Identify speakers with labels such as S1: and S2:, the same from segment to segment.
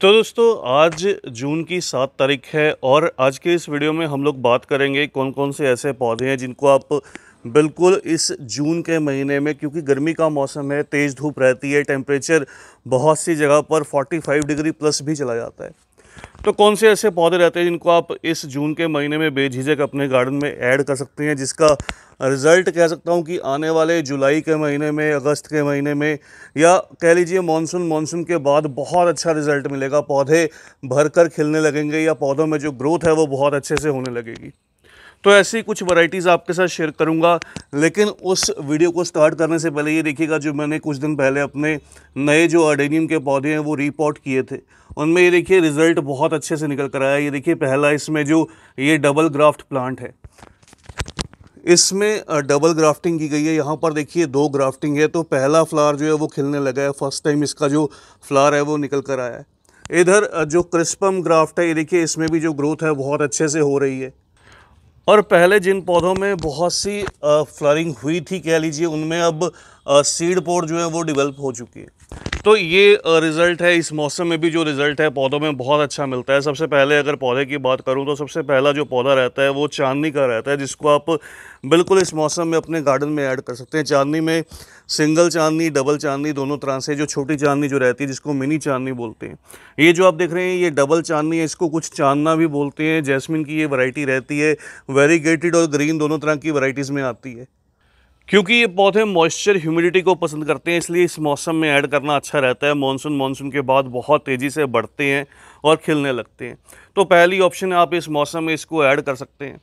S1: तो दोस्तों आज जून की सात तारीख है और आज के इस वीडियो में हम लोग बात करेंगे कौन कौन से ऐसे पौधे हैं जिनको आप बिल्कुल इस जून के महीने में क्योंकि गर्मी का मौसम है तेज़ धूप रहती है टेम्परेचर बहुत सी जगह पर 45 डिग्री प्लस भी चला जाता है तो कौन से ऐसे पौधे रहते हैं जिनको आप इस जून के महीने में बेझिझक अपने गार्डन में ऐड कर सकते हैं जिसका रिज़ल्ट कह सकता हूँ कि आने वाले जुलाई के महीने में अगस्त के महीने में या कह लीजिए मानसून मानसून के बाद बहुत अच्छा रिज़ल्ट मिलेगा पौधे भरकर खिलने लगेंगे या पौधों में जो ग्रोथ है वो बहुत अच्छे से होने लगेगी तो ऐसी कुछ वैरायटीज़ आपके साथ शेयर करूँगा लेकिन उस वीडियो को स्टार्ट करने से पहले ये देखिएगा जो मैंने कुछ दिन पहले अपने नए जो अडेनियम के पौधे हैं वो रिपोर्ट किए थे उनमें ये देखिए रिज़ल्ट बहुत अच्छे से निकल कर आया ये देखिए पहला इसमें जो ये डबल ग्राफ्ट प्लांट है इसमें डबल ग्राफ्टिंग की गई है यहाँ पर देखिए दो ग्राफ्टिंग है तो पहला फ्लार जो है वो खिलने लगा है फर्स्ट टाइम इसका जो फ्लार है वो निकल कर आया है इधर जो क्रिस्पम ग्राफ्ट है ये देखिए इसमें भी जो ग्रोथ है बहुत अच्छे से हो रही है और पहले जिन पौधों में बहुत सी फ्लरिंग हुई थी कह लीजिए उनमें अब सीड पोर जो है वो डिवेल्प हो चुकी है तो ये रिज़ल्ट है इस मौसम में भी जो रिज़ल्ट है पौधों में बहुत अच्छा मिलता है सबसे पहले अगर पौधे की बात करूँ तो सबसे पहला जो पौधा रहता है वो चांदनी का रहता है जिसको आप बिल्कुल इस मौसम में अपने गार्डन में ऐड कर सकते हैं चांदनी में सिंगल चांदनी डबल चांदनी दोनों तरह से जो छोटी चांदनी जो रहती है जिसको मिनी चांदनी बोलते हैं ये जो आप देख रहे हैं ये डबल चांदनी है इसको कुछ चांदना भी बोलते हैं जैसमिन की ये वरायटी रहती है वेरीगेटेड और ग्रीन दोनों तरह की वराइटीज़ में आती है क्योंकि ये पौधे मॉइस्चर ह्यूमिडिटी को पसंद करते हैं इसलिए इस मौसम में ऐड करना अच्छा रहता है मानसून मानसून के बाद बहुत तेज़ी से बढ़ते हैं और खिलने लगते हैं तो पहली ऑप्शन आप इस मौसम में इसको ऐड कर सकते हैं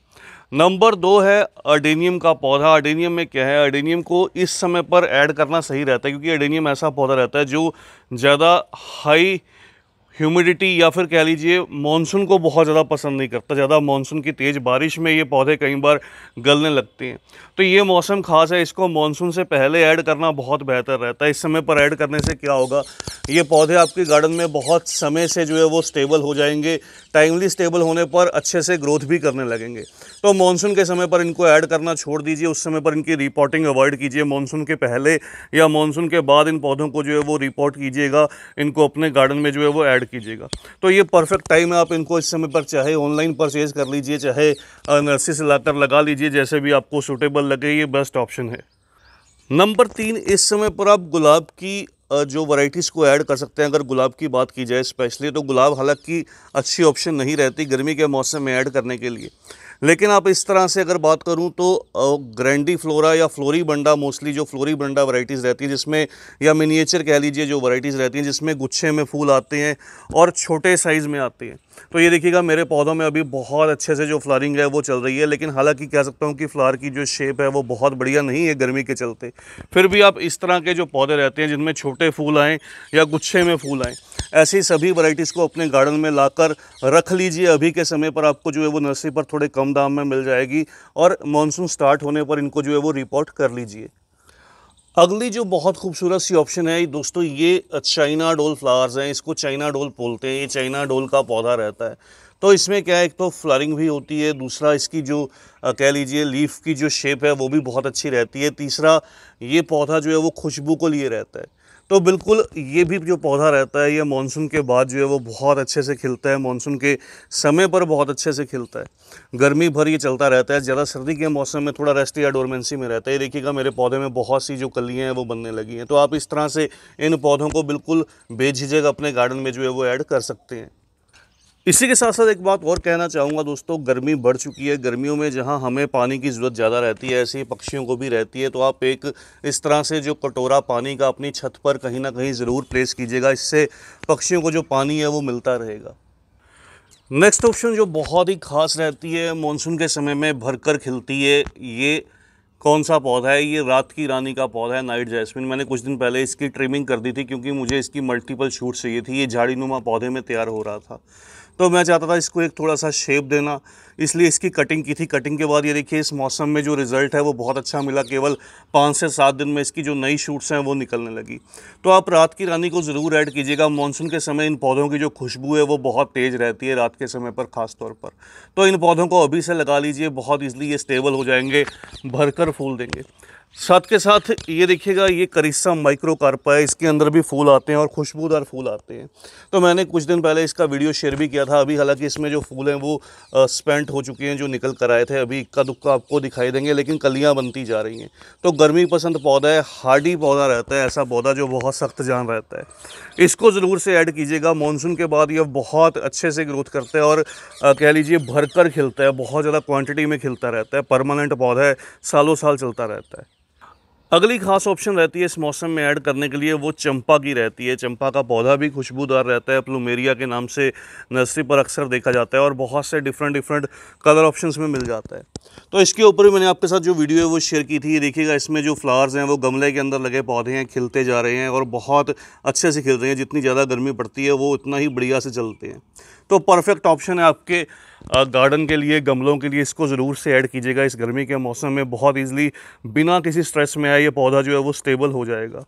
S1: नंबर दो है अडेनियम का पौधा अडेनियम में क्या है अडेनियम को इस समय पर ऐड करना सही रहता है क्योंकि अडेनियम ऐसा पौधा रहता है जो ज़्यादा हाई ह्यूमिडिटी या फिर कह लीजिए मॉनसून को बहुत ज़्यादा पसंद नहीं करता ज़्यादा मॉनसून की तेज़ बारिश में ये पौधे कई बार गलने लगते हैं तो ये मौसम ख़ास है इसको मॉनसून से पहले ऐड करना बहुत बेहतर रहता है इस समय पर ऐड करने से क्या होगा ये पौधे आपके गार्डन में बहुत समय से जो है वो स्टेबल हो जाएंगे टाइमली स्टेबल होने पर अच्छे से ग्रोथ भी करने लगेंगे तो मानसून के समय पर इनको ऐड करना छोड़ दीजिए उस समय पर इनकी रिपोर्टिंग अवॉइड कीजिए मानसून के पहले या मानसून के बाद इन पौधों को जो है वो रिपोर्ट कीजिएगा इनको अपने गार्डन में जो है वो ऐड ऐड कीजिएगा तो ये परफेक्ट टाइम है आप इनको इस समय पर चाहे ऑनलाइन परचेज़ कर लीजिए चाहे नर्सी से लाकर लगा लीजिए जैसे भी आपको सूटेबल लगे ये बेस्ट ऑप्शन है नंबर तीन इस समय पर आप गुलाब की जो वैरायटीज़ को ऐड कर सकते हैं अगर गुलाब की बात की जाए स्पेशली तो गुलाब हालांकि अच्छी ऑप्शन नहीं रहती गर्मी के मौसम में ऐड करने के लिए लेकिन आप इस तरह से अगर बात करूं तो ग्रैंडी फ्लोरा या फ्लोरी बंडा मोस्टली जो फ्लोरी बंडा वराइटीज़ रहती हैं जिसमें या मिनिएचर कह लीजिए जो वराइटीज़ रहती हैं जिसमें गुच्छे में फूल आते हैं और छोटे साइज़ में आते हैं तो ये देखिएगा मेरे पौधों में अभी बहुत अच्छे से जो फ्लारिंग है वो चल रही है लेकिन हालांकि कह सकता हूँ कि फ्लार की जो शेप है वो बहुत बढ़िया नहीं है गर्मी के चलते फिर भी आप इस तरह के जो पौधे रहते हैं जिनमें छोटे फूल आएँ या गुच्छे में फूल आएँ ऐसी सभी वराइटीज़ को अपने गार्डन में ला रख लीजिए अभी के समय पर आपको जो है वो नर्सरी पर थोड़े कम दाम में मिल जाएगी और मानसून स्टार्ट होने पर इनको जो है वो रिपोर्ट कर लीजिए अगली जो बहुत खूबसूरत सी ऑप्शन है दोस्तों ये चाइना डोल फ्लावर्स हैं इसको चाइना डोल बोलते हैं ये चाइना डोल का पौधा रहता है तो इसमें क्या है एक तो फ्लरिंग भी होती है दूसरा इसकी जो कह लीजिए लीफ की जो शेप है वो भी बहुत अच्छी रहती है तीसरा ये पौधा जो है वो खुशबू को लिए रहता है तो बिल्कुल ये भी जो पौधा रहता है ये मानसून के बाद जो है वो बहुत अच्छे से खिलता है मानसून के समय पर बहुत अच्छे से खिलता है गर्मी भर ये चलता रहता है ज़्यादा सर्दी के मौसम में थोड़ा रेस्ट या डोरमेंसी में रहता है देखिएगा मेरे पौधे में बहुत सी जो कलियाँ हैं वो बनने लगी हैं तो आप इस तरह से इन पौधों को बिल्कुल बेझिझक अपने गार्डन में जो है वो ऐड कर सकते हैं इसी के साथ साथ एक बात और कहना चाहूँगा दोस्तों गर्मी बढ़ चुकी है गर्मियों में जहाँ हमें पानी की ज़रूरत ज़्यादा रहती है ऐसे ही पक्षियों को भी रहती है तो आप एक इस तरह से जो कटोरा पानी का अपनी छत पर कहीं ना कहीं ज़रूर प्लेस कीजिएगा इससे पक्षियों को जो पानी है वो मिलता रहेगा नेक्स्ट ऑप्शन जो बहुत ही खास रहती है मानसून के समय में भरकर खिलती है ये कौन सा पौधा है ये रात की रानी का पौधा है नाइट जैस्मिन मैंने कुछ दिन पहले इसकी ट्रिमिंग कर दी थी क्योंकि मुझे इसकी मल्टीपल शूट चाहिए थी ये झाड़ी पौधे में तैयार हो रहा था तो मैं चाहता था इसको एक थोड़ा सा शेप देना इसलिए इसकी कटिंग की थी कटिंग के बाद ये देखिए इस मौसम में जो रिज़ल्ट है वो बहुत अच्छा मिला केवल पाँच से सात दिन में इसकी जो नई शूट्स हैं वो निकलने लगी तो आप रात की रानी को ज़रूर ऐड कीजिएगा मानसून के समय इन पौधों की जो खुशबू है वो बहुत तेज़ रहती है रात के समय पर ख़ास तौर पर तो इन पौधों को अभी से लगा लीजिए बहुत ईजिली ये स्टेबल हो जाएंगे भरकर फूल देंगे साथ के साथ ये देखिएगा ये करिस्सा माइक्रोकार्पा है इसके अंदर भी फूल आते हैं और खुशबूदार फूल आते हैं तो मैंने कुछ दिन पहले इसका वीडियो शेयर भी किया था अभी हालांकि इसमें जो फूल हैं वो स्पेंट हो चुके हैं जो निकल कर आए थे अभी इक्का दुक्का आपको दिखाई देंगे लेकिन कलियाँ बनती जा रही हैं तो गर्मी पसंद पौधा है हार्डी पौधा रहता है ऐसा पौधा जो बहुत सख्त जान रहता है इसको ज़रूर से ऐड कीजिएगा मानसून के बाद यह बहुत अच्छे से ग्रोथ करता है और कह लीजिए भरकर खिलता है बहुत ज़्यादा क्वान्टिटी में खिलता रहता है परमानेंट पौधा है सालों साल चलता रहता है अगली खास ऑप्शन रहती है इस मौसम में ऐड करने के लिए वो चंपा की रहती है चंपा का पौधा भी खुशबूदार रहता है प्लूमेरिया के नाम से नर्सरी पर अक्सर देखा जाता है और बहुत से डिफरेंट डिफरेंट कलर ऑप्शंस में मिल जाता है तो इसके ऊपर भी मैंने आपके साथ जो वीडियो है वो शेयर की थी देखिएगा इसमें जो फ्लावर्स हैं वो गमले के अंदर लगे पौधे हैं खिलते जा रहे हैं और बहुत अच्छे से खिल रहे हैं जितनी ज़्यादा गर्मी पड़ती है वो उतना ही बढ़िया से चलते हैं तो परफेक्ट ऑप्शन है आपके गार्डन के लिए गमलों के लिए इसको ज़रूर से ऐड कीजिएगा इस गर्मी के मौसम में बहुत ईजिली बिना किसी स्ट्रेस में आए ये पौधा जो है वो स्टेबल हो जाएगा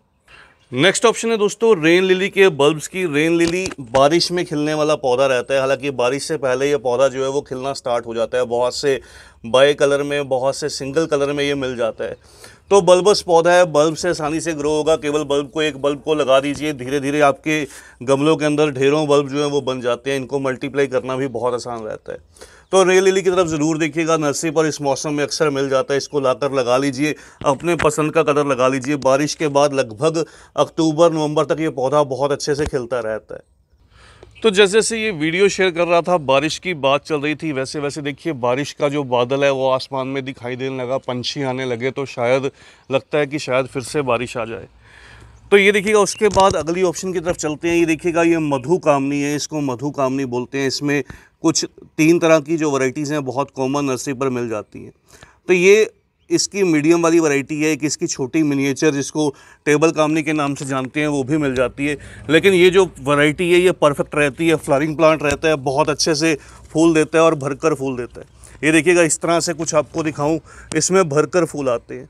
S1: नेक्स्ट ऑप्शन है दोस्तों रेन लिली के बल्ब्स की रेन लिली बारिश में खिलने वाला पौधा रहता है हालांकि बारिश से पहले ये पौधा जो है वो खिलना स्टार्ट हो जाता है बहुत से बाय कलर में बहुत से सिंगल कलर में ये मिल जाता है तो बल्बस पौधा है बल्ब से आसानी से ग्रो होगा केवल बल्ब को एक बल्ब को लगा दीजिए धीरे धीरे आपके गमलों के अंदर ढेरों बल्ब जो है वो बन जाते हैं इनको मल्टीप्लाई करना भी बहुत आसान रहता है तो रे लिली की तरफ ज़रूर देखिएगा नर्सरी पर इस मौसम में अक्सर मिल जाता है इसको लाकर लगा लीजिए अपने पसंद का कदर लगा लीजिए बारिश के बाद लगभग अक्टूबर नवंबर तक ये पौधा बहुत अच्छे से खिलता रहता है तो जैसे जैसे ये वीडियो शेयर कर रहा था बारिश की बात चल रही थी वैसे वैसे देखिए बारिश का जो बादल है वो आसमान में दिखाई देने लगा पंछी आने लगे तो शायद लगता है कि शायद फिर से बारिश आ जाए तो ये देखिएगा उसके बाद अगली ऑप्शन की तरफ चलते हैं ये देखिएगा ये मधु कामनी है इसको मधु कामनी बोलते हैं इसमें कुछ तीन तरह की जो वराइटीज़ हैं बहुत कॉमन नर्सरी पर मिल जाती हैं तो ये इसकी मीडियम वाली वैरायटी है एक इसकी छोटी मिनिएचर जिसको टेबल कामनी के नाम से जानते हैं वो भी मिल जाती है लेकिन ये जो वैरायटी है ये परफेक्ट रहती है फ्लारिंग प्लांट रहता है बहुत अच्छे से फूल देता है और भरकर फूल देता है ये देखिएगा इस तरह से कुछ आपको दिखाऊँ इसमें भरकर फूल आते हैं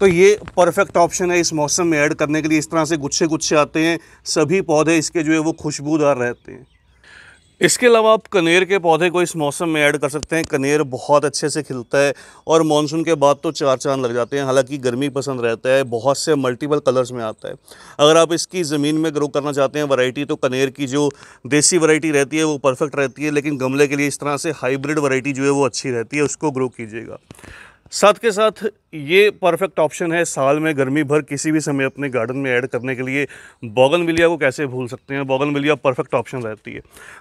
S1: तो ये परफेक्ट ऑप्शन है इस मौसम में ऐड करने के लिए इस तरह से गुच्छे गुच्छे आते हैं सभी पौधे इसके जो है वो खुशबूदार रहते हैं इसके अलावा आप कनेर के पौधे को इस मौसम में ऐड कर सकते हैं कनेर बहुत अच्छे से खिलता है और मानसून के बाद तो चार चांद लग जाते हैं हालांकि गर्मी पसंद रहता है बहुत से मल्टीपल कलर्स में आता है अगर आप इसकी ज़मीन में ग्रो करना चाहते हैं वैरायटी तो कनेर की जो देसी वैरायटी रहती है वो परफेक्ट रहती है लेकिन गमले के लिए इस तरह से हाइब्रिड वरायटी जो है वो अच्छी रहती है उसको ग्रो कीजिएगा साथ के साथ ये परफेक्ट ऑप्शन है साल में गर्मी भर किसी भी समय अपने गार्डन में ऐड करने के लिए बॉगन को कैसे भूल सकते हैं बॉगन परफेक्ट ऑप्शन रहती है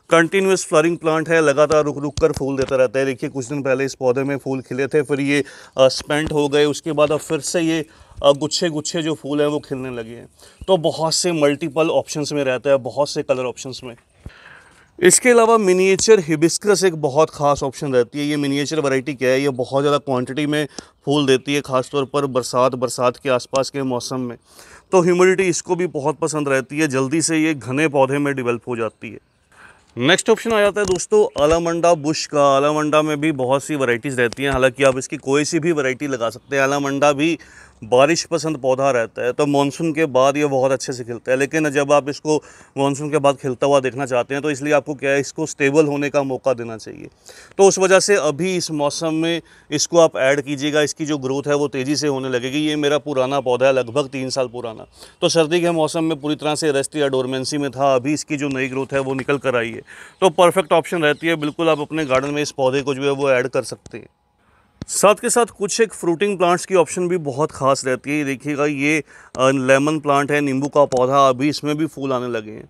S1: कंटिन्यूस फ्लॉरिंग प्लांट है लगातार रुक रुक कर फूल देता रहता है देखिए कुछ दिन पहले इस पौधे में फूल खिले थे फिर ये स्पेंट हो गए उसके बाद अब फिर से ये गुच्छे गुच्छे जो फूल हैं वो खिलने लगे हैं तो बहुत से मल्टीपल ऑप्शन में रहता है बहुत से कलर ऑप्शन में इसके अलावा मिनिएचर हिबिस्कस एक बहुत ख़ास ऑप्शन रहती है ये मिनिएचर वैरायटी क्या है ये बहुत ज़्यादा क्वांटिटी में फूल देती है ख़ासतौर पर बरसात बरसात के आसपास के मौसम में तो ह्यूमिडिटी इसको भी बहुत पसंद रहती है जल्दी से ये घने पौधे में डिवेल्प हो जाती है नेक्स्ट ऑप्शन आ जाता है दोस्तों आलामंडा बुश का आलामंडा में भी बहुत सी वैरायटीज़ रहती हैं हालांकि आप इसकी कोई सी भी वैरायटी लगा सकते हैं आलामंडा भी बारिश पसंद पौधा रहता है तो मानसून के बाद ये बहुत अच्छे से खिलता है लेकिन जब आप इसको मानसून के बाद खिलता हुआ देखना चाहते हैं तो इसलिए आपको क्या है इसको स्टेबल होने का मौका देना चाहिए तो उस वजह से अभी इस मौसम में इसको आप ऐड कीजिएगा इसकी जो ग्रोथ है वो तेज़ी से होने लगेगी ये मेरा पुराना पौधा है लगभग तीन साल पुराना तो सर्दी के मौसम में पूरी तरह से रेस्ट या डोरमेंसी में था अभी इसकी जो नई ग्रोथ है वो निकल कर आई है तो परफेक्ट ऑप्शन रहती है बिल्कुल आप अपने गार्डन में इस पौधे को जो है वो ऐड कर सकते हैं साथ के साथ कुछ एक फ्रूटिंग प्लांट्स की ऑप्शन भी बहुत खास रहती है देखिएगा ये लेमन प्लांट है नींबू का पौधा अभी इसमें भी फूल आने लगे हैं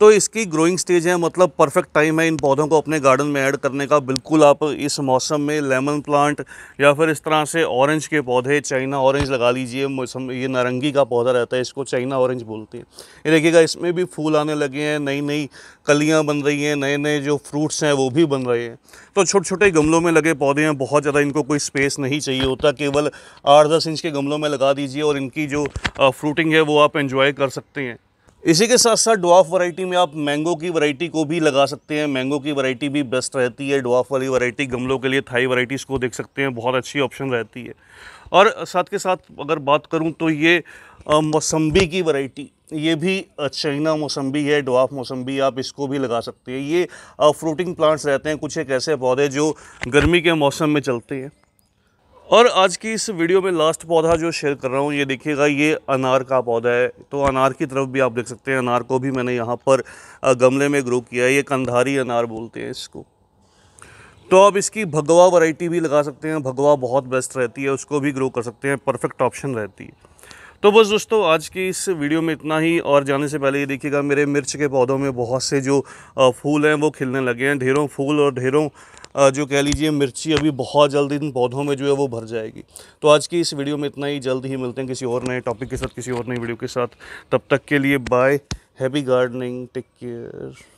S1: तो इसकी ग्रोइंग स्टेज है मतलब परफेक्ट टाइम है इन पौधों को अपने गार्डन में ऐड करने का बिल्कुल आप इस मौसम में लेमन प्लांट या फिर इस तरह से ऑरेंज के पौधे चाइना ऑरेंज लगा लीजिए मौसम ये नारंगी का पौधा रहता है इसको चाइना ऑरेंज बोलते हैं ये देखिएगा इसमें भी फूल आने लगे हैं नई नई कलियाँ बन रही हैं नए नए जो फ्रूट्स हैं वो भी बन रहे हैं तो छोटे छोटे गमलों में लगे पौधे हैं बहुत ज़्यादा इनको कोई स्पेस नहीं चाहिए होता केवल आठ दस इंच के गमलों में लगा दीजिए और इनकी जो फ्रूटिंग है वो आप इन्जॉय कर सकते हैं इसी के साथ साथ डॉफ वैरायटी में आप मैंगो की वैरायटी को भी लगा सकते हैं मैंगो की वैरायटी भी बेस्ट रहती है डॉफ वाली वैरायटी गमलों के लिए थाई वैरायटीज़ को देख सकते हैं बहुत अच्छी ऑप्शन रहती है और साथ के साथ अगर बात करूँ तो ये मौसम्बी की वैरायटी ये भी चाइना मौसम्बी है डवाफ मौसम्बी आप इसको भी लगा सकते हैं ये फ्रूटिंग प्लांट्स रहते हैं कुछ एक ऐसे पौधे जो गर्मी के मौसम में चलते हैं और आज की इस वीडियो में लास्ट पौधा जो शेयर कर रहा हूँ ये देखिएगा ये अनार का पौधा है तो अनार की तरफ भी आप देख सकते हैं अनार को भी मैंने यहाँ पर गमले में ग्रो किया है ये कंधारी अनार बोलते हैं इसको तो आप इसकी भगवा वैरायटी भी लगा सकते हैं भगवा बहुत बेस्ट रहती है उसको भी ग्रो कर सकते हैं परफेक्ट ऑप्शन रहती है तो बस दोस्तों आज की इस वीडियो में इतना ही और जाने से पहले ये देखिएगा मेरे मिर्च के पौधों में बहुत से जो फूल हैं वो खिलने लगे हैं ढेरों फूल और ढेरों जो कह लीजिए मिर्ची अभी बहुत जल्द इन पौधों में जो है वो भर जाएगी तो आज की इस वीडियो में इतना ही जल्द ही मिलते हैं किसी और नए टॉपिक के साथ किसी और नई वीडियो के साथ तब तक के लिए bye happy gardening take care